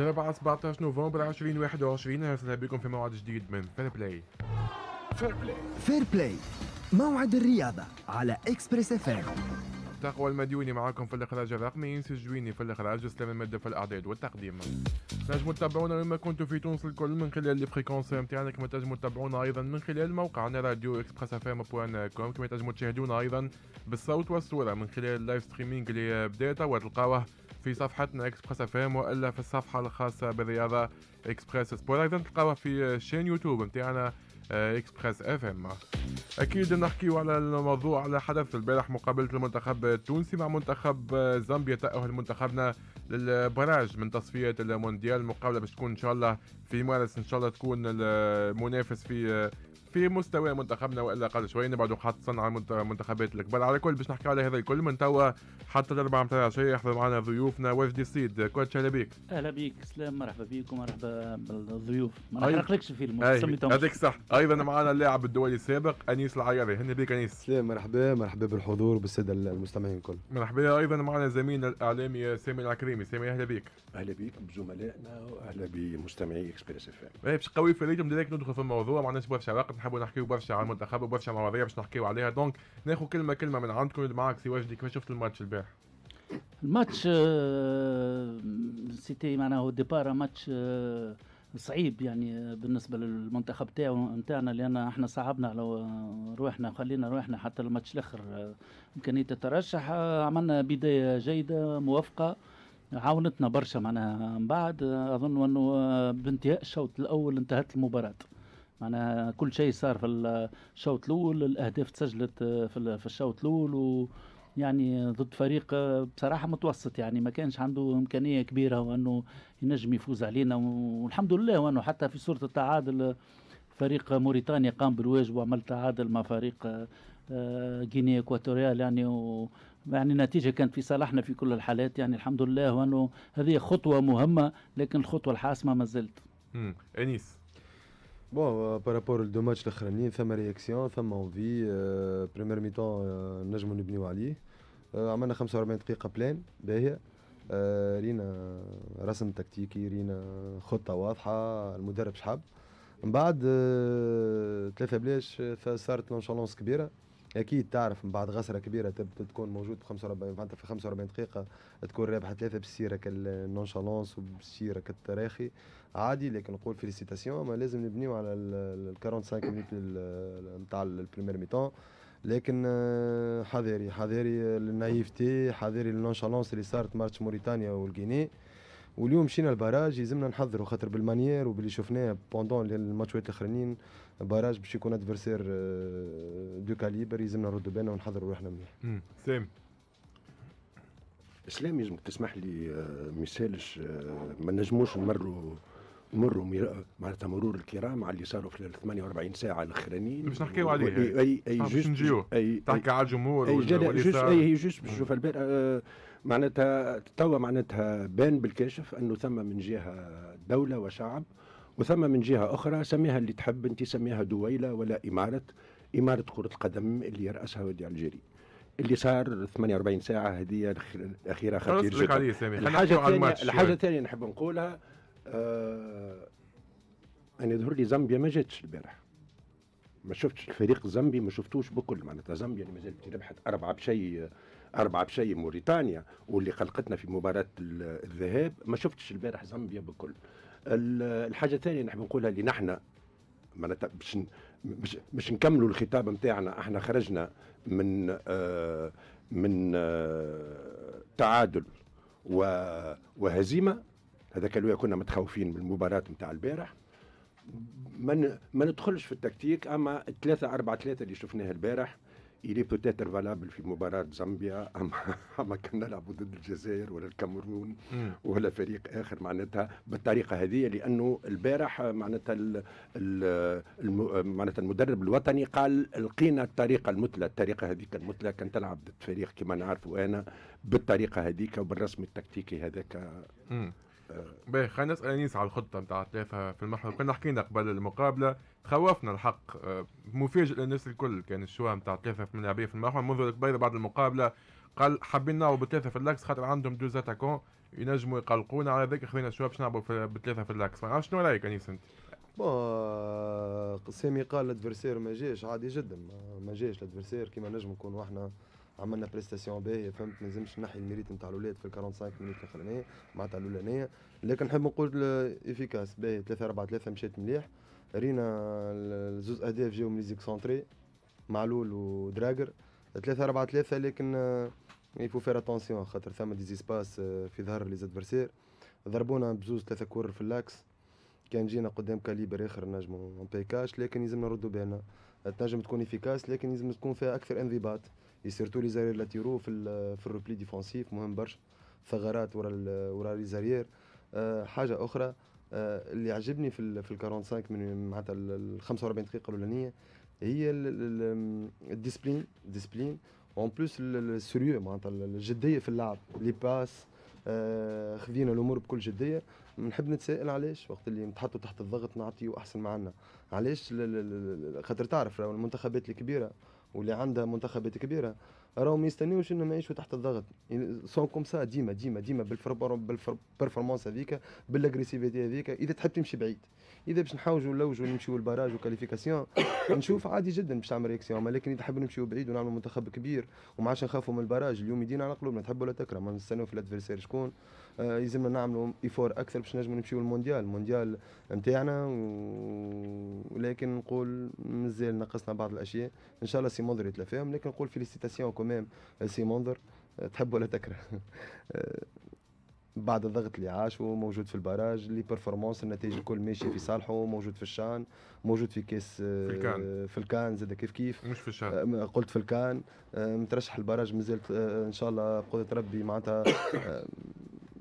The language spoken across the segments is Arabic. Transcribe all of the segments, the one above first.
الأربعاء 17 نوفمبر 2021 أهلا بكم في موعد جديد من فير بلاي فير بلاي فير بلاي موعد الرياضة على إكسبريس اف ام تقوى المديوني معكم في الإخراج الرقمي إنس الجويني في الإخراج إسلام المادة في الأعداد والتقديم تنجموا تتابعونا مما كنتوا في تونس الكل من خلال لي فريكونس نتاعنا كما تنجموا تتابعونا ايضا من خلال موقعنا راديو اكسبريس اف ام بوان كوم كما تنجموا تشاهدونا ايضا بالصوت والصوره من خلال اللايف ستريمينغ اللي بدا تلقاوه في صفحتنا اكسبريس اف ام والا في الصفحه الخاصه بالرياضه اكسبريس سبور ايضا تلقاوها في شين يوتيوب نتاعنا اكسبريس اف ام اكيد نحكيو على الموضوع على حدث البارح مقابله المنتخب التونسي مع منتخب آه، زامبيا تاهل منتخبنا للبراج من تصفيه المونديال المقابله باش تكون ان شاء الله في مارس ان شاء الله تكون المنافس في آه، في مستوى منتخبنا والا قبل شوي نبعدوا يعني خاصه عن المنتخبات الكبار على كل باش نحكي على هذا الكل من توا حتى الاربعه متاع العشيه يحضر معنا ضيوفنا وجدي سيد كوتش اهلا بيك اهلا بيك سلام مرحبا بيك ومرحبا بالضيوف ما نحرقلكش الفيلم هذيك صح ايضا معنا اللاعب الدولي السابق انيس العياري هنا بيك انيس سلام مرحبا مرحبا بالحضور وبالساده المستمعين الكل مرحبا ايضا معنا زميلنا الاعلامي سامي العكريمي سامي اهلا بيك اهلا بيك بزملائنا واهلا بمستمعي اكسبريس اف ام إيه، باش قوي فريدهم ندخل في الموضوع ما عندناش برشا وقت نحبوا نحكيو برشا على المنتخب وبرشا مواضيع باش نحكيو عليها دونك ناخذ كلمه كلمه من عندكم اللي معاك سي وجدي كيفاش شفت الماتش البارح؟ الماتش آه، سيتي معناها ديبار ماتش آه، صعيب يعني آه، بالنسبه للمنتخب تاعو نتاعنا لان احنا صعبنا على روحنا خلينا روحنا حتى الماتش الاخر امكانيه الترشح عملنا بدايه جيده موافقه عاونتنا برشا معناها من بعد اظن انه بانتهاء الشوط الاول انتهت المباراه معناها كل شيء صار في الشوط الاول الاهداف تسجلت في الشوط الاول و يعني ضد فريق بصراحه متوسط يعني ما كانش عنده امكانيه كبيره وانه ينجم يفوز علينا والحمد لله وانه حتى في صوره التعادل فريق موريتانيا قام بالواجب وعمل تعادل مع فريق آه، غينيا اكواتوريال يعني و يعني النتيجة كانت في صالحنا في كل الحالات يعني الحمد لله وانه هذه خطوة مهمة لكن الخطوة الحاسمة ما زلت انيس بون بارابور لدو ماتش الاخرانيين ثم رياكسيون ثم اونفي بريمير مي تون نجمو نبنيو عليه عملنا 45 دقيقه بلان باهيه رينا رسم تكتيكي رينا خطه واضحه المدرب شحب من بعد ثلاثه بلاش صارت لونشالونس كبيره اكيد تعرف من بعد غسره كبيره تكون موجود ب 45 معناتها في 45 دقيقه تكون رابحه ثلاثه بالسيره كالنونشالونس النونشالونس كالتراخي التراخي عادي لكن نقول فيليسيتاسيون ما لازم نبنيو على ال 45 مينوت نتاع البريمير ميتون لكن آه، حذاري حذاري للنايفتي حذاري للنونشالونس اللي صارت ماتش موريتانيا والجيني واليوم مشينا البراج يلزمنا نحضروا خاطر بالمانيير وباللي شفناه بوندون الماتشات الاخرانيين براج باش يكون ادفرسير دو كاليبر يلزمنا نردوا بالنا ونحضروا روحنا مليح. سام اسلام يلزمك تسمح لي آه، ما آه، ما نجموش نمروا مروا معناتها مرور الكرام على اللي صاروا في 48 ساعه الاخرانيين باش نحكيو عليه اي اي, أي جوست اي تحكي على الجمهور اي جوست اي جوست باش نشوف البارح آه، معناتها توا معناتها بان بالكاشف انه ثم من جهه دوله وشعب وثم من جهه اخرى سميها اللي تحب انت سميها دويله ولا اماره اماره كره القدم اللي يراسها ودي الجيري اللي صار 48 ساعه هذه الاخيره خطير جدا الحاجه الثانيه الحاجه الثانيه نحب نقولها آه انا يظهر لي زامبيا ما جاتش البارح ما شفتش الفريق الزامبي ما شفتوش بكل معناتها زامبيا اللي مازالت ربحت أربعة بشيء أربعة بشيء موريتانيا واللي قلقتنا في مباراة الذهاب ما شفتش البارح زامبيا بكل الحاجة الثانية نحب نقولها اللي نحن معناتها باش باش باش نكملوا الخطاب نتاعنا احنا خرجنا من آه من آه تعادل وهزيمه هذاك الوقت كنا متخوفين من المباراه نتاع البارح ما ما ندخلش في التكتيك اما الثلاثة أربعة ثلاثة اللي شفناها البارح إلي بوتيتر فالابل في مباراة زامبيا أما أما كان نلعبوا ضد الجزائر ولا الكاميرون ولا فريق آخر معناتها بالطريقة هذه لأنه البارح معناتها معناتها المدرب الوطني قال لقينا الطريقة المثلى الطريقة هذيك المثلى كان تلعب ضد فريق كما نعرفوا أنا بالطريقة هذيك وبالرسم التكتيكي هذاك باهي خلينا نسال انيس على الخطه نتاع ثلاثه في المحور كنا حكينا قبل المقابله تخوفنا الحق آه، مفاجئ للناس الكل كان الشوا نتاع ثلاثه من لاعبيه في المحور منذ القبيله بعد المقابله قال حابين نلعبوا بثلاثه في اللاكس خاطر عندهم دوز اتاكون ينجموا يقلقونا على ذاك خذينا الشوا باش نلعبوا بثلاثه في اللاكس شنو رايك انيس انت؟ آه، سامي قال الادفرسير ما جاش عادي جدا ما جاش الادفرسير كيما نجم نكونوا احنا عملنا بريستاسيون باهيه فهمت ما لازمش نحي الميريت نتاع الاولاد في ال 45 مينيت الاخرانيه معناتها الاولانيه لكن نحب نقول افيكاس باهي 3 4 3 مشات مليح رينا الزوز اهداف جاو من ليزيك سونتري معلول ودراجر 3 4 3 لكن يفو فير اتونسيون خاطر ثما ديزيسباس في ظهر لي زادفرسير ضربونا بزوز ثلاثه كور في اللاكس كان جينا قدام كاليبر اخر نجم ما نبيكاش لكن يلزمنا نردو بالنا تنجم تكون افيكاس لكن يلزم تكون فيها اكثر انضباط سيرتو لي زارير لاتيرو في في الروبلي ديفونسيف مهم برشا ثغرات ورا ورا لي زارير آه، حاجه اخرى آه، اللي عجبني في في ال 45 من معناتها ال 45 دقيقه الاولانيه هي الديسبلين ديسبلين اون بلوس السيريو معناتها الجديه في اللعب لي باس خذينا الامور بكل جديه نحب نتسائل علاش وقت اللي نتحطوا تحت الضغط نعطيو احسن ما عندنا علاش خاطر تعرف المنتخبات الكبيره واللي عندها منتخبات كبيره راهم يستنيوش انهم يعيشوا تحت الضغط سون كوم سا ديما ديما ديما بالبرفورمانس هذيك بالاجريسيفيتي هذيك اذا تحب تمشي بعيد اذا باش نحاوجوا نلوجوا نمشيو للبراج وكاليفيكاسيون نشوف عادي جدا باش تعمل رياكسيون لكن اذا حبوا نمشيو بعيد ونعملوا منتخب كبير وما عادش نخافوا من البراج اليوم يدينا على قلوبنا تحب ولا تكره ما نستناو في الادفيرسير شكون آه يلزمنا نعملوا ايفور اكثر باش نجموا نمشيو للمونديال المونديال نتاعنا ولكن نقول مازال نقصنا بعض الاشياء ان شاء الله سي يتلافاهم لكن نقول فيليسيتاسيون كوميم آه، سي آه، تحب ولا تكره آه، بعد الضغط اللي عاشه موجود في البراج لي بيرفورمانس النتائج الكل ماشي في صالحه موجود في الشان موجود في كاس آه، في الكان في الكان زاد كيف كيف مش في الشان آه، قلت في الكان آه، مترشح البراج مازال ان شاء الله بقدره ربي معناتها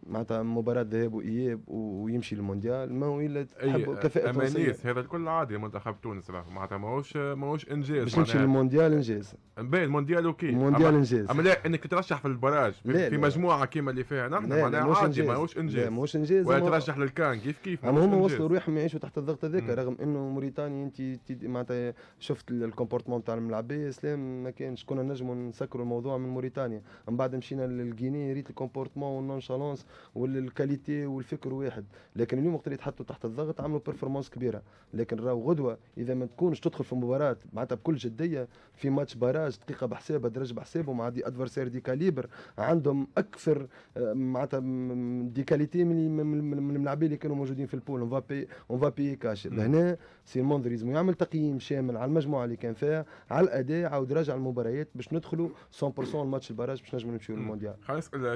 معناتها مباراه ذهاب واياب ويمشي للمونديال ما هو الا تحب كفاءه امانيس هذا الكل عادي منتخب تونس راه معناتها ماهوش ماهوش انجاز باش يمشي للمونديال انجاز باهي المونديال اوكي المونديال انجاز اما لا انك ترشح في البراج في, في مجموعه كيما اللي فيها نحن نعم، معناها عادي ماهوش انجاز ماهوش انجاز ولا ترشح للكان كيف كيف اما هما وصلوا روحهم يعيشوا تحت الضغط هذاك رغم انه موريتانيا انت معناتها شفت الكومبورتمون تاع الملعبية سلام ما كانش كنا نجموا نسكروا الموضوع من موريتانيا من بعد مشينا للجيني ريت الكومبورتمون والنونشالونس والكاليتي والفكر واحد لكن اليوم وقت اللي تحطوا تحت الضغط عملوا بيرفورمانس كبيره لكن راهو غدوه اذا ما تكونش تدخل في مباراه معناتها بكل جديه في ماتش باراج دقيقه بحسابها درج بحسابه مع دي ادفرسير دي كاليبر عندهم اكثر آه، معناتها دي كاليتي من من الملاعبين اللي كانوا موجودين في البول اون فابي اون فابي كاش لهنا سي المنظر يعمل تقييم شامل على المجموعه اللي كان فيها على الاداء عاود راجع المباريات باش ندخلوا 100% الماتش الباراج باش نجموا نمشيو للمونديال